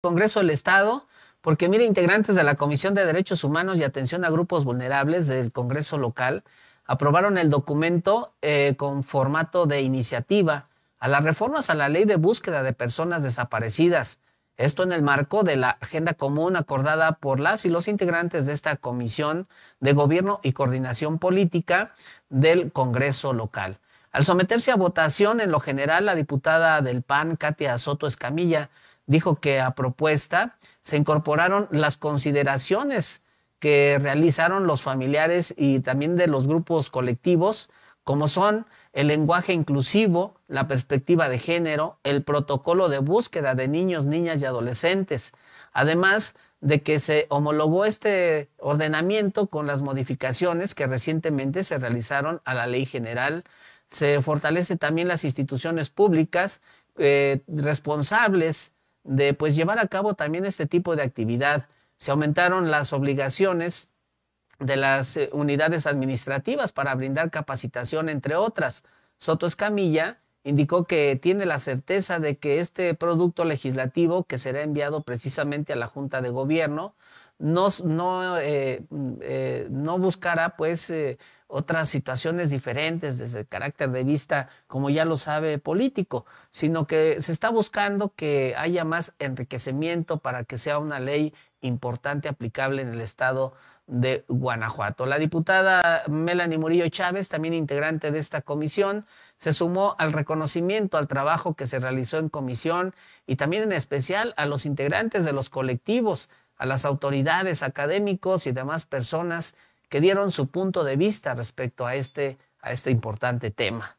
Congreso del Estado, porque mire, integrantes de la Comisión de Derechos Humanos y Atención a Grupos Vulnerables del Congreso local aprobaron el documento eh, con formato de iniciativa a las reformas a la ley de búsqueda de personas desaparecidas. Esto en el marco de la agenda común acordada por las y los integrantes de esta Comisión de Gobierno y Coordinación Política del Congreso local. Al someterse a votación en lo general, la diputada del PAN, Katia Soto Escamilla, dijo que a propuesta se incorporaron las consideraciones que realizaron los familiares y también de los grupos colectivos, como son el lenguaje inclusivo, la perspectiva de género, el protocolo de búsqueda de niños, niñas y adolescentes, además de que se homologó este ordenamiento con las modificaciones que recientemente se realizaron a la ley general. Se fortalece también las instituciones públicas eh, responsables de pues llevar a cabo también este tipo de actividad. Se aumentaron las obligaciones de las eh, unidades administrativas para brindar capacitación, entre otras. Soto Escamilla indicó que tiene la certeza de que este producto legislativo, que será enviado precisamente a la Junta de Gobierno, no, no, eh, mm, eh, no buscará pues eh, otras situaciones diferentes desde el carácter de vista, como ya lo sabe, político, sino que se está buscando que haya más enriquecimiento para que sea una ley importante aplicable en el estado de Guanajuato. La diputada Melanie Murillo Chávez, también integrante de esta comisión, se sumó al reconocimiento al trabajo que se realizó en comisión y también en especial a los integrantes de los colectivos a las autoridades, académicos y demás personas que dieron su punto de vista respecto a este, a este importante tema.